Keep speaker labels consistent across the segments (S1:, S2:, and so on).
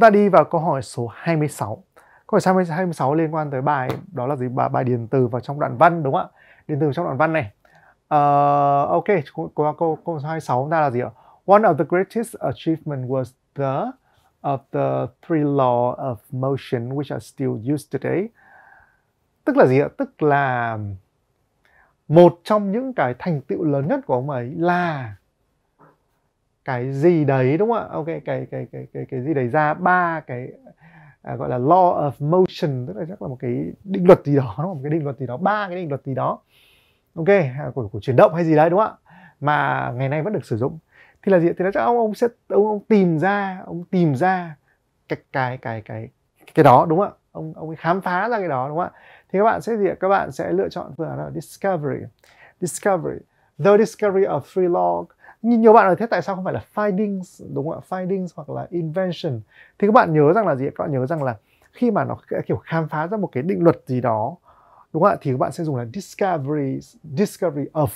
S1: Chúng ta đi vào câu hỏi số 26. Câu hỏi 26 liên quan tới bài đó là gì? Bài, bài điền từ vào trong đoạn văn đúng không ạ? Điền từ trong đoạn văn này. Uh, ok, câu, câu, câu 26 chúng ta là gì ạ? One of the greatest achievement was the of the three law of motion which are still used today. Tức là gì ạ? Tức là một trong những cái thành tựu lớn nhất của ông ấy là cái gì đấy đúng không ạ ok cái cái cái cái cái gì đấy ra ba cái à, gọi là law of motion tức là chắc là một cái định luật gì đó đúng không? một cái định luật gì đó ba cái định luật gì đó ok à, của, của chuyển động hay gì đấy đúng không ạ mà ngày nay vẫn được sử dụng thì là gì thì là chắc ông ông sẽ ông, ông tìm ra ông tìm ra cái cái cái cái cái đó đúng không ạ ông ông ấy khám phá ra cái đó đúng không ạ thì các bạn sẽ gì các bạn sẽ lựa chọn phương án là discovery discovery the discovery of free log nhiều bạn ở thế tại sao không phải là findings đúng không ạ findings hoặc là invention thì các bạn nhớ rằng là gì các bạn nhớ rằng là khi mà nó kiểu khám phá ra một cái định luật gì đó đúng không ạ thì các bạn sẽ dùng là discovery discovery of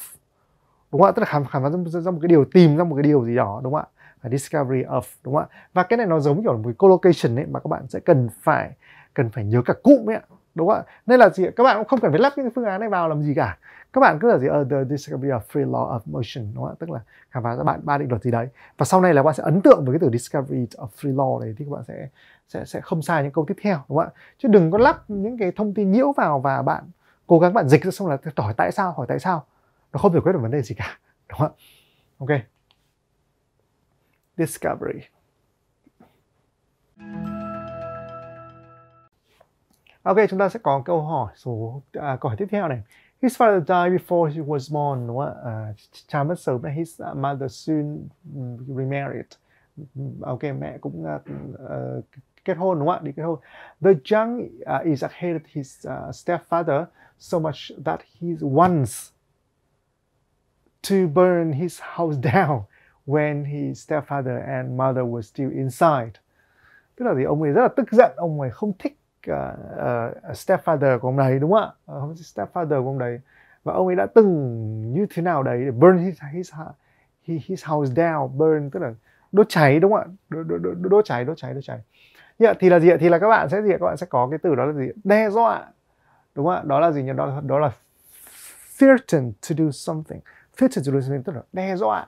S1: đúng không ạ tức là khám khám phá ra, ra một cái điều tìm ra một cái điều gì đó đúng không ạ discovery of đúng không ạ và cái này nó giống kiểu là một cái collocation ấy mà các bạn sẽ cần phải cần phải nhớ cả cụm ấy ạ đúng không ạ nên là gì các bạn cũng không cần phải lắp những phương án này vào làm gì cả các bạn cứ là gì uh, ờ, the, this can be a free law of motion đúng không ạ tức là khám phá ra bạn ba định luật gì đấy và sau này là các bạn sẽ ấn tượng với cái từ discovery of free law đấy thì các bạn sẽ sẽ sẽ không sai những câu tiếp theo đúng không ạ chứ đừng có lắp những cái thông tin nhiễu vào và bạn cố gắng bạn dịch ra xong là hỏi tại sao hỏi tại sao nó không giải quyết được vấn đề gì cả đúng không ạ ok discovery Ok, chúng ta sẽ có câu hỏi số à, câu hỏi tiếp theo này. His father died before he was born, đúng không ạ? Uh, cha mất sớm, his mother soon ừ, remarried. Ok, mẹ cũng uh, kết hôn đúng không ạ? Đi kết hôn. The young uh, à, Isaac hated his uh, stepfather so much that he wants to burn his house down when his stepfather and mother were still inside. Tức là thì ông ấy rất là tức giận, ông ấy không thích uh, stepfather của ông này đúng không ạ uh, stepfather của ông đấy và ông ấy đã từng như thế nào đấy để burn his his his house down burn tức là đốt cháy đúng không ạ đốt, đốt, đốt, đốt cháy đốt cháy đốt cháy yeah, thì là gì ạ thì là các bạn sẽ gì ạ các bạn sẽ có cái từ đó là gì đe dọa đúng không ạ đó là gì nhỉ đó là, đó là threaten to do something threaten to do something tức là đe dọa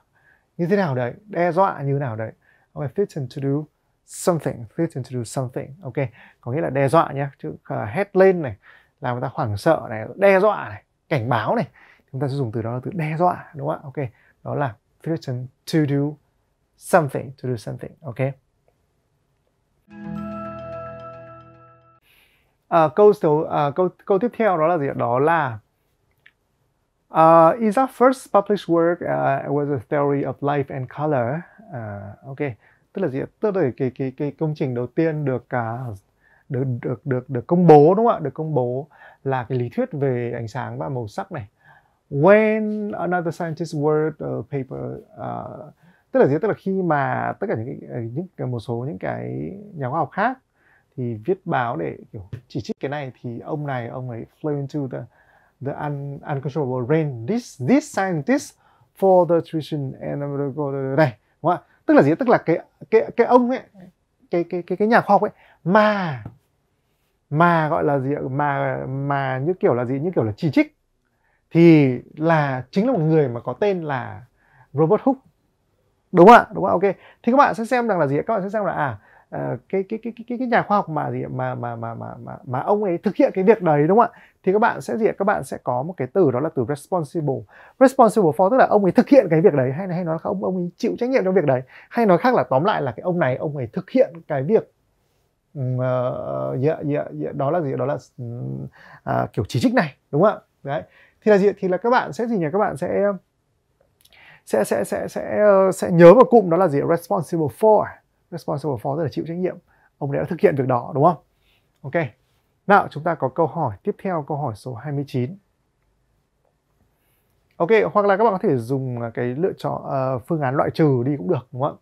S1: như thế nào đấy đe dọa như thế nào đấy okay, threaten to do something threaten to do something ok có nghĩa là đe dọa nhé chứ uh, hét lên này làm người ta hoảng sợ này đe dọa này cảnh báo này chúng ta sẽ dùng từ đó là từ đe dọa đúng không ạ ok đó là threaten to do something to do something ok uh, câu số uh, câu câu tiếp theo đó là gì đó là uh, à, Isaac's first published work uh, was a theory of life and color uh, okay tức là gì tức là cái cái cái công trình đầu tiên được cả à, được được được được công bố đúng không ạ được công bố là cái lý thuyết về ánh sáng và màu sắc này when another scientist wrote a paper uh, tức là gì tức là khi mà tất cả những cái, những cái một số những cái nhà khoa học khác thì viết báo để kiểu chỉ trích cái này thì ông này ông ấy flow into the the un, uncontrollable rain this this scientist for the tuition and đây đúng không ạ tức là gì tức là cái cái cái ông ấy ừ. cái cái cái cái nhà khoa học ấy mà mà gọi là gì mà mà như kiểu là gì như kiểu là chỉ trích thì là chính là một người mà có tên là Robert Hooke đúng không ạ đúng không ạ ok thì các bạn sẽ xem rằng là gì các bạn sẽ xem là à Ờ, cái cái cái cái cái nhà khoa học mà gì mà mà mà mà mà, mà ông ấy thực hiện cái việc đấy đúng không ạ? Thì các bạn sẽ gì các bạn sẽ có một cái từ đó là từ responsible. Responsible for tức là ông ấy thực hiện cái việc đấy hay là hay nói khác ông ông ấy chịu trách nhiệm trong việc đấy. Hay nói khác là tóm lại là cái ông này ông ấy thực hiện cái việc uh, yeah, yeah, yeah, đó là gì đó là uh, kiểu chỉ trích này đúng không ạ? Đấy. Thì là gì thì là các bạn sẽ gì nhỉ? Các bạn sẽ sẽ sẽ sẽ sẽ ờ, sẽ nhớ vào cụm đó là gì responsible for responsible for tức là chịu trách nhiệm ông đã thực hiện việc đó đúng không ok nào chúng ta có câu hỏi tiếp theo câu hỏi số 29 ok hoặc là các bạn có thể dùng à, cái lựa chọn uh, phương án loại trừ đi cũng được đúng không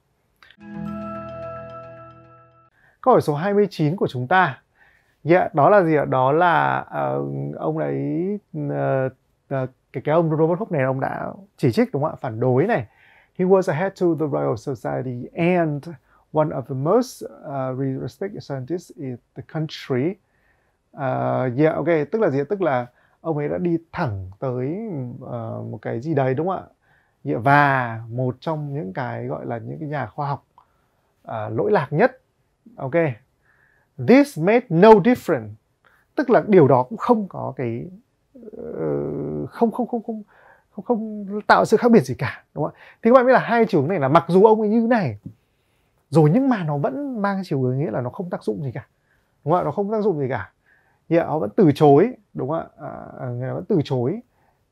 S1: câu hỏi số 29 của chúng ta yeah, dạ, đó là gì ạ đó là uh, ông ấy uh, uh, cái cái ông Robert Hooke này ông đã chỉ trích đúng không ạ phản đối này he was a head to the Royal Society and One of the most uh, respected scientists in the country. Uh, yeah, okay. tức là gì? Tức là ông ấy đã đi thẳng tới uh, một cái gì đấy đúng không ạ? Dạ, và một trong những cái gọi là những cái nhà khoa học uh, lỗi lạc nhất. Ok. This made no difference. Tức là điều đó cũng không có cái uh, không không không không không không tạo sự khác biệt gì cả đúng không ạ thì các bạn biết là hai trường này là mặc dù ông ấy như này rồi nhưng mà nó vẫn mang chiều hướng nghĩa là nó không tác dụng gì cả đúng không ạ nó không tác dụng gì cả thì họ vẫn từ chối đúng không ạ à, à người vẫn từ chối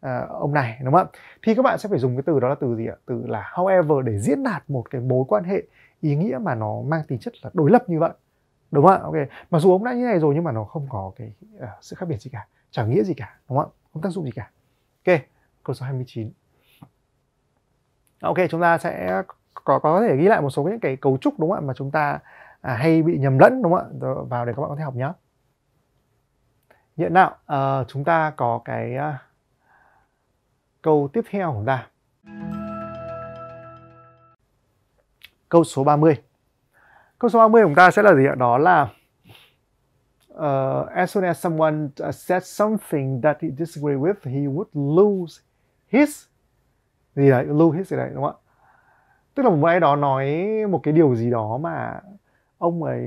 S1: à, ông này đúng không ạ thì các bạn sẽ phải dùng cái từ đó là từ gì ạ từ là however để diễn đạt một cái mối quan hệ ý nghĩa mà nó mang tính chất là đối lập như vậy đúng không ạ ok mặc dù ông đã như này rồi nhưng mà nó không có cái uh, sự khác biệt gì cả chẳng nghĩa gì cả đúng không ạ không tác dụng gì cả ok câu số 29 ok chúng ta sẽ có có thể ghi lại một số những cái cấu trúc đúng không ạ mà chúng ta à, hay bị nhầm lẫn đúng không ạ vào để các bạn có thể học nhé hiện nào à, chúng ta có cái à, câu tiếp theo của chúng ta câu số 30 câu số 30 của chúng ta sẽ là gì ạ đó là uh, as soon as someone said something that he disagreed with he would lose his gì đấy lose his gì đấy đúng không ạ tức là một ai đó nói một cái điều gì đó mà ông ấy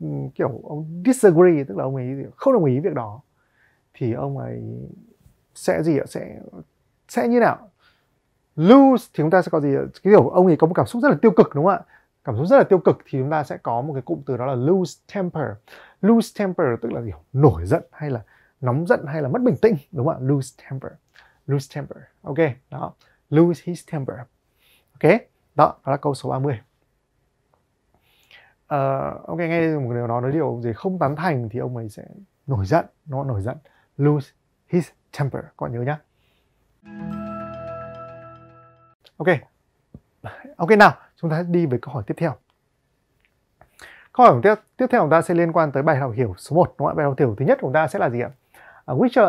S1: ừ, kiểu ông disagree tức là ông ấy không đồng ý việc đó thì ông ấy sẽ gì ạ sẽ sẽ như nào lose thì chúng ta sẽ có gì ạ? cái kiểu ông ấy có một cảm xúc rất là tiêu cực đúng không ạ cảm xúc rất là tiêu cực thì chúng ta sẽ có một cái cụm từ đó là lose temper lose temper tức là gì nổi giận hay là nóng giận hay là mất bình tĩnh đúng không ạ lose temper lose temper ok đó lose his temper ok đó, đó là câu số 30. Uh, ok, nghe một điều nói nói điều gì không tán thành thì ông ấy sẽ nổi giận, nó nổi giận. Lose his temper, các bạn nhớ nhá. Ok, ok nào, chúng ta sẽ đi với câu hỏi tiếp theo. Câu hỏi tiếp tiếp theo chúng ta sẽ liên quan tới bài học hiểu số 1 đúng không ạ? Bài học hiểu thứ nhất của chúng ta sẽ là gì ạ? Uh, which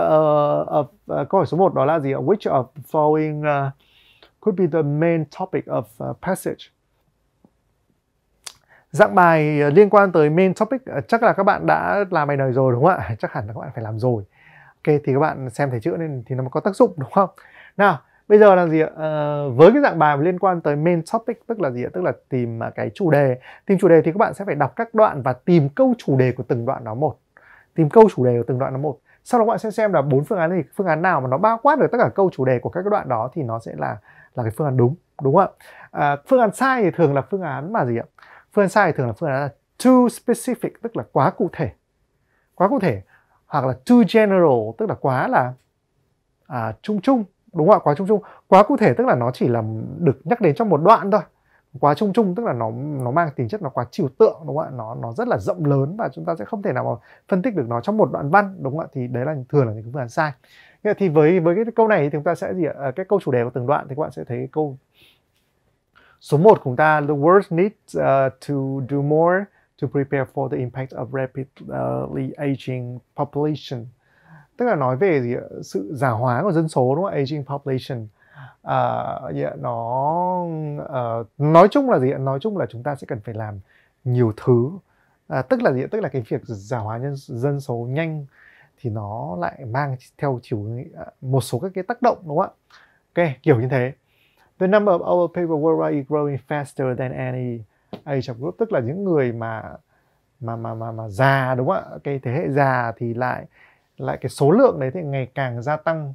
S1: uh, of uh, câu hỏi số 1 đó là gì ạ? Which of following uh, ờ, could be the main topic of uh, passage. Dạng bài ờ, liên quan tới main topic ờ, chắc là các bạn đã làm bài này rồi đúng không ạ? Chắc hẳn là các bạn phải làm rồi. Ok thì các bạn xem thầy chữa nên thì nó mới có tác dụng đúng không? Nào, bây giờ là gì ạ? À, với cái dạng bài liên quan tới main topic tức là gì ạ? Tức là tìm à, cái chủ đề. Tìm chủ đề thì các bạn sẽ phải đọc các đoạn và tìm câu chủ đề của từng đoạn đó một. Tìm câu chủ đề của từng đoạn đó một sau đó các bạn sẽ xem là bốn phương án thì phương án nào mà nó bao quát được tất cả câu chủ đề của các đoạn đó thì nó sẽ là là cái phương án đúng đúng không ạ à, phương án sai thì thường là phương án mà gì ạ phương án sai thì thường là phương án là too specific tức là quá cụ thể quá cụ thể hoặc là too general tức là quá là à, chung chung đúng không ạ quá chung chung quá cụ thể tức là nó chỉ là được nhắc đến trong một đoạn thôi quá chung chung tức là nó nó mang tính chất nó quá trừu tượng đúng không ạ nó nó rất là rộng lớn và chúng ta sẽ không thể nào mà phân tích được nó trong một đoạn văn đúng không ạ thì đấy là thường là những phương án sai thì với với cái câu này thì chúng ta sẽ gì ạ à, cái câu chủ đề của từng đoạn thì các bạn sẽ thấy cái câu số 1 của chúng ta the world needs uh, to do more to prepare for the impact of rapidly aging population tức là nói về gì ạ? sự già hóa của dân số đúng không aging population à, dạ, nó uh, nói chung là gì nói chung là chúng ta sẽ cần phải làm nhiều thứ à, tức là gì tức là cái việc giả hóa nhân dân số nhanh thì nó lại mang theo chiều à, một số các cái tác động đúng không ạ ok kiểu như thế the number of our people worldwide is growing faster than any age of group tức là những người mà mà mà mà mà già đúng không ạ cái thế hệ già thì lại lại cái số lượng đấy thì ngày càng gia tăng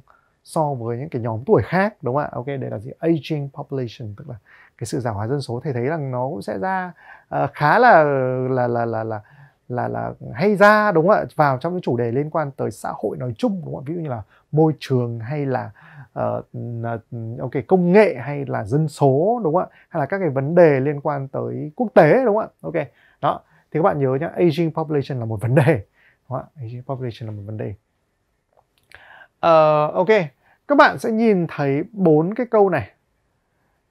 S1: so với những cái nhóm tuổi khác đúng không ạ ok đây là gì aging population tức là cái sự già hóa dân số Thì thấy rằng nó cũng sẽ ra uh, khá là là là là là là là hay ra đúng không ạ vào trong những chủ đề liên quan tới xã hội nói chung đúng không ạ ví dụ như là môi trường hay là uh, ok công nghệ hay là dân số đúng không ạ hay là các cái vấn đề liên quan tới quốc tế đúng không ạ ok đó thì các bạn nhớ nhá aging population là một vấn đề đúng không ạ aging population là một vấn đề uh, ok các bạn sẽ nhìn thấy bốn cái câu này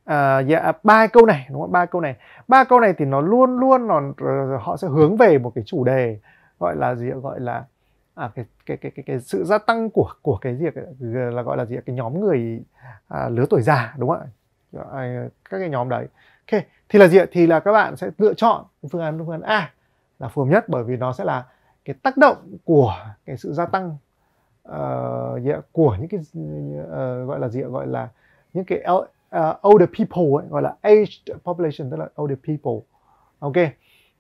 S1: à, dạ à, ba câu này đúng không ba câu này ba câu này thì nó luôn luôn nó ờ, họ sẽ hướng về một cái chủ đề gọi là gì gọi là à, cái, cái cái cái cái sự gia tăng của của cái gì là gọi là gì cái nhóm người à, lứa tuổi già đúng không ạ à, các cái nhóm đấy ok thì là gì thì là các bạn sẽ lựa chọn phương án phương án A là phù hợp nhất bởi vì nó sẽ là cái tác động của cái sự gia tăng uh, của những cái uh, gọi là gì gọi là những cái uh, older people ấy, gọi là aged population tức là older people ok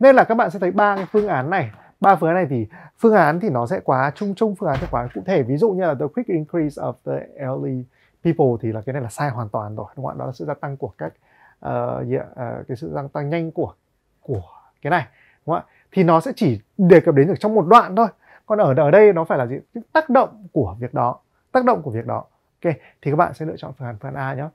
S1: nên là các bạn sẽ thấy ba cái phương án này ba phương án này thì phương án thì nó sẽ quá chung chung phương án sẽ quá cụ thể ví dụ như là the quick increase of the elderly people thì là cái này là sai hoàn toàn rồi đúng không ạ đó là sự gia tăng của các uh, yeah, uh, cái sự gia tăng nhanh của của cái này đúng không ạ thì nó sẽ chỉ đề cập đến được trong một đoạn thôi còn ở ở đây nó phải là gì những tác động của việc đó tác động của việc đó ok thì các bạn sẽ lựa chọn phương án phương án a nhé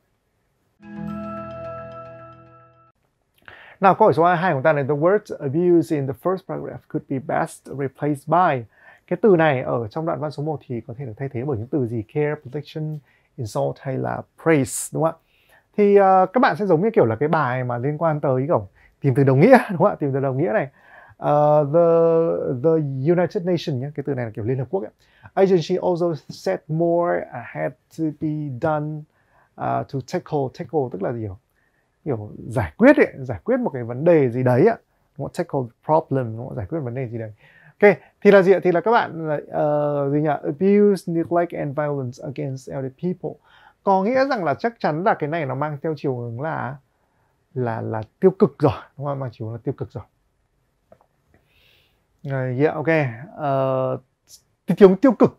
S1: nào câu hỏi số 2 của ta này the words abuse in the first paragraph could be best replaced by cái từ này ở trong đoạn văn số 1 thì có thể được thay thế bởi những từ gì care protection insult hay là praise đúng không ạ thì uh, các bạn sẽ giống như kiểu là cái bài mà liên quan tới kiểu tìm từ đồng nghĩa đúng không ạ tìm từ đồng nghĩa này Ờ, the the United Nations nhé, cái từ này là kiểu Liên Hợp Quốc ấy. Agency also said more had to be done uh, to tackle tackle tức là gì hiểu kiểu giải quyết ấy, giải quyết một cái vấn đề gì đấy ạ. Đúng Tackle problem, đúng không? giải quyết vấn đề gì đấy. Ok, thì là gì ạ? Thì là các bạn uh, gì nhỉ? Abuse, neglect and violence against elderly people. Có nghĩa rằng là chắc chắn là cái này nó mang theo chiều hướng là là là tiêu cực rồi, đúng không? Mang chiều hướng là tiêu cực rồi. Uh, yeah, dạ, ok. Uh, ờ, thiếu tiêu cực.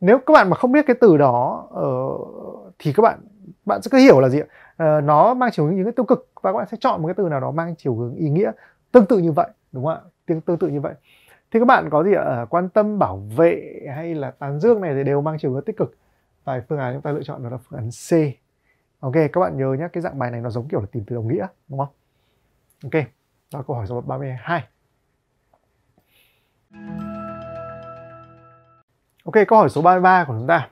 S1: Nếu các bạn mà không biết cái từ đó uh, thì các bạn bạn sẽ cứ hiểu là gì ạ? Uh, nó mang chiều hướng những cái tiêu cực và các bạn sẽ chọn một cái từ nào đó mang chiều hướng ý nghĩa tương tự như vậy, đúng không ạ? Tương tương tự như vậy. Thì các bạn có gì ạ? Uh, quan tâm bảo vệ hay là tán dương này thì đều mang chiều hướng tích cực. Và phương án chúng ta lựa chọn đó là phương án C. Ok, các bạn nhớ nhé, cái dạng bài này nó giống kiểu là tìm từ đồng nghĩa, đúng không? Ok, đó là câu hỏi số 32. Ok, câu hỏi số 33 của chúng ta.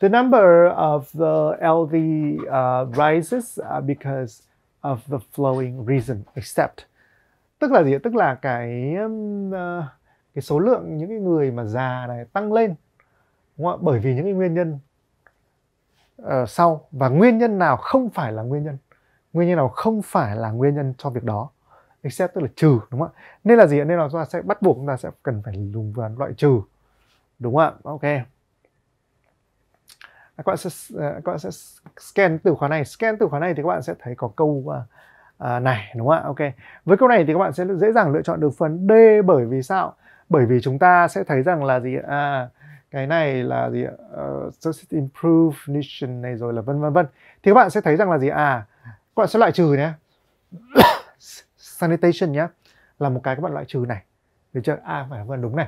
S1: The number of the LV uh, rises uh, because of the flowing reason except. Tức là gì? Tức là cái um, uh, cái số lượng những cái người mà già này tăng lên đúng không? bởi vì những cái nguyên nhân uh, sau và nguyên nhân nào không phải là nguyên nhân nguyên nhân nào không phải là nguyên nhân cho việc đó except tức là trừ đúng không ạ nên là gì nên là chúng ta sẽ bắt buộc chúng ta sẽ cần phải dùng vào loại trừ đúng không ạ ok à, các bạn sẽ à, các bạn sẽ scan từ khóa này scan từ khóa này thì các bạn sẽ thấy có câu à, này đúng không ạ ok với câu này thì các bạn sẽ dễ dàng lựa chọn được phần D bởi vì sao bởi vì chúng ta sẽ thấy rằng là gì à cái này là gì ờ, uh, improve nation này rồi là vân vân vân thì các bạn sẽ thấy rằng là gì à các bạn sẽ loại trừ nhé sanitation nhé là một cái các bạn loại trừ này được chưa a à, phải là vâng, đúng này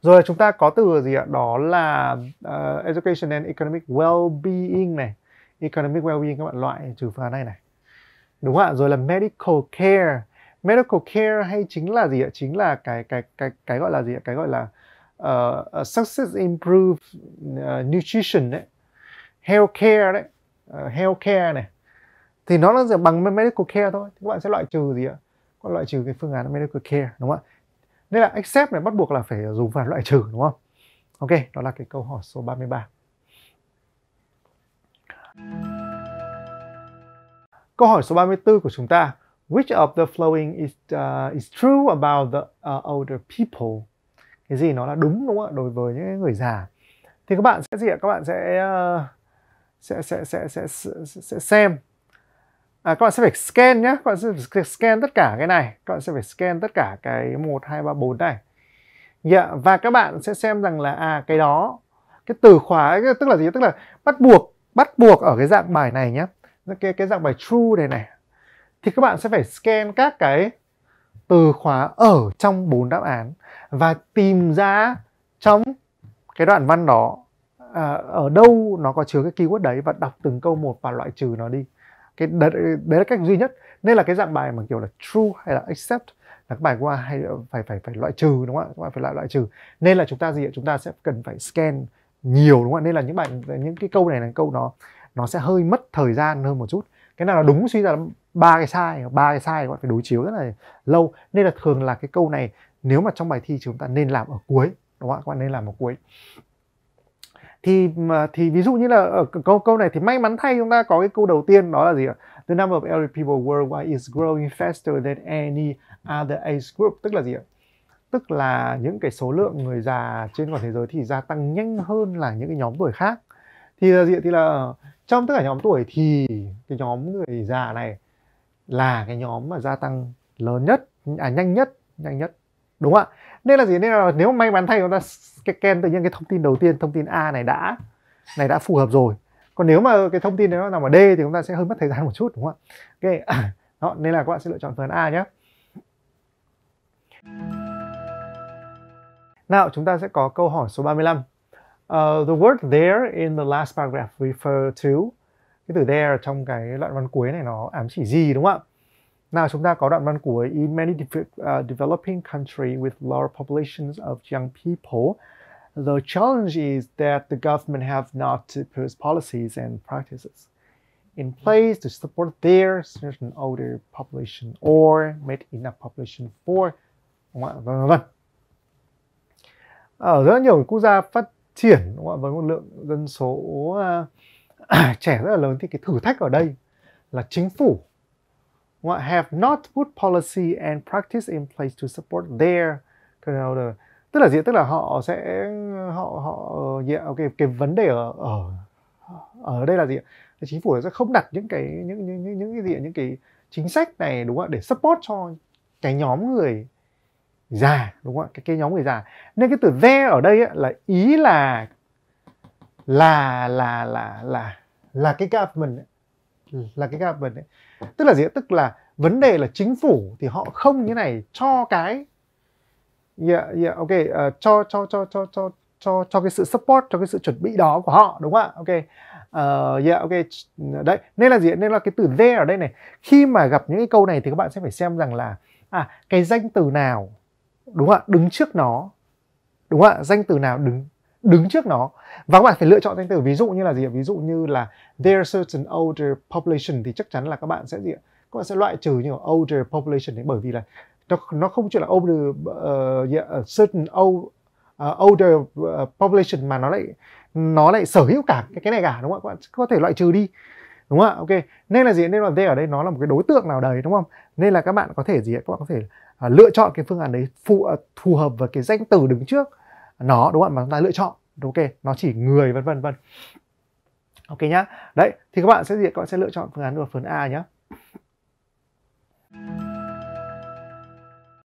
S1: rồi chúng ta có từ gì ạ đó là uh, education and economic well-being này economic well-being các bạn loại trừ phương án này này đúng ạ rồi là medical care medical care hay chính là gì ạ chính là cái cái cái cái gọi là gì ạ cái gọi là uh, success improve uh, nutrition đấy health care đấy uh, health care này thì nó là bằng medical care thôi thì các bạn sẽ loại trừ gì ạ có loại trừ cái phương án medical care đúng không ạ nên là accept này bắt buộc là phải dùng phản loại trừ đúng không ok đó là cái câu hỏi số 33 câu hỏi số 34 của chúng ta which of the following is uh, is true about the uh, older people cái gì nó là đúng đúng không ạ đối với những người già thì các bạn sẽ gì ạ các bạn sẽ uh, sẽ, sẽ, sẽ sẽ sẽ sẽ xem à, các bạn sẽ phải scan nhé các bạn sẽ phải scan tất cả cái này các bạn sẽ phải scan tất cả cái một hai ba bốn này yeah. Dạ, và các bạn sẽ xem rằng là à cái đó cái từ khóa cái, tức là gì tức là bắt buộc bắt buộc ở cái dạng bài này nhé cái cái dạng bài true này này thì các bạn sẽ phải scan các cái từ khóa ở trong bốn đáp án và tìm ra trong cái đoạn văn đó à, ở đâu nó có chứa cái keyword đấy và đọc từng câu một và loại trừ nó đi cái đấy, đấy là cách duy nhất nên là cái dạng bài mà kiểu là true hay là accept là cái bài qua hay phải phải phải loại trừ đúng không ạ các bạn phải loại loại trừ nên là chúng ta gì ạ chúng ta sẽ cần phải scan nhiều đúng không ạ nên là những bài những cái câu này là câu nó nó sẽ hơi mất thời gian hơn một chút cái nào là đúng suy ra ba cái sai ba cái sai các bạn phải đối chiếu rất là lâu nên là thường là cái câu này nếu mà trong bài thi chúng ta nên làm ở cuối đúng không ạ các bạn nên làm ở cuối thì thì ví dụ như là ở ờ, câu câu này thì may mắn thay chúng ta có cái câu đầu tiên đó là gì ạ? The number of elderly people worldwide is growing faster than any other age group tức là gì ạ? Tức là những cái số lượng người già trên toàn thế giới thì gia tăng nhanh hơn là những cái nhóm tuổi khác. Thì là gì ạ? Thì là ờ, trong tất cả nhóm tuổi thì cái nhóm người già này là cái nhóm mà gia tăng lớn nhất à nhanh nhất, nhanh nhất. Đúng không ạ? nên là gì nên là nếu may mắn thay chúng ta scan tự nhiên cái thông tin đầu tiên thông tin a này đã này đã phù hợp rồi còn nếu mà cái thông tin đấy nó nằm ở d thì chúng ta sẽ hơi mất thời gian một chút đúng không ạ ok đó nên là các bạn sẽ lựa chọn phương án a nhé nào chúng ta sẽ có câu hỏi số 35 uh, ờ, the word there in the last paragraph refer to cái từ there trong cái đoạn văn cuối này nó ám chỉ gì đúng không ạ nào chúng ta có đoạn văn cuối In many de- uh, developing countries with large populations of young people, the challenge is that the government have not put policies and practices in place to support their certain older population or meet enough population for vân vân ở rất nhiều quốc gia phát triển với một lượng dân số uh, trẻ rất là lớn thì cái thử thách ở đây là chính phủ What have not put policy and practice in place to support their turnover tức là gì tức là họ sẽ họ họ yeah, okay, cái vấn đề ở ở ở đây là gì chính phủ sẽ không đặt những cái những những những, những cái gì những cái chính sách này đúng không ạ để support cho cái nhóm người già đúng không ạ cái, cái nhóm người già nên cái từ there ở đây ấy, là ý là là là là là là cái government ấy, Ừ, là cái gặp vấn đấy tức là gì tức là vấn đề là chính phủ thì họ không như này cho cái yeah, yeah, ok uh, cho cho cho cho cho cho cho cái sự support cho cái sự chuẩn bị đó của họ đúng không ạ ok uh, yeah ok đấy nên là gì nên là cái từ there ở đây này khi mà gặp những cái câu này thì các bạn sẽ phải xem rằng là à cái danh từ nào đúng không ạ đứng trước nó đúng không ạ danh từ nào đứng đứng trước nó và các bạn phải lựa chọn danh từ ví dụ như là gì ví dụ như là there certain older population thì chắc chắn là các bạn sẽ gì các bạn sẽ loại trừ như older population đấy bởi vì là nó nó không chỉ là older uh, ờ, yeah, ờ, certain old, uh, ờ, older population mà nó lại nó lại sở hữu cả cái, cái này cả đúng không các bạn có thể loại trừ đi đúng không ạ ok nên là gì nên là they ở đây nó là một cái đối tượng nào đấy đúng không nên là các bạn có thể gì các bạn có thể uh, lựa chọn cái phương án đấy phù uh, phù hợp với cái danh từ đứng trước nó đúng không ạ mà chúng ta lựa chọn ok nó chỉ người vân vân vân ok nhá đấy thì các bạn sẽ gì các bạn sẽ lựa chọn phương án của phương a nhá.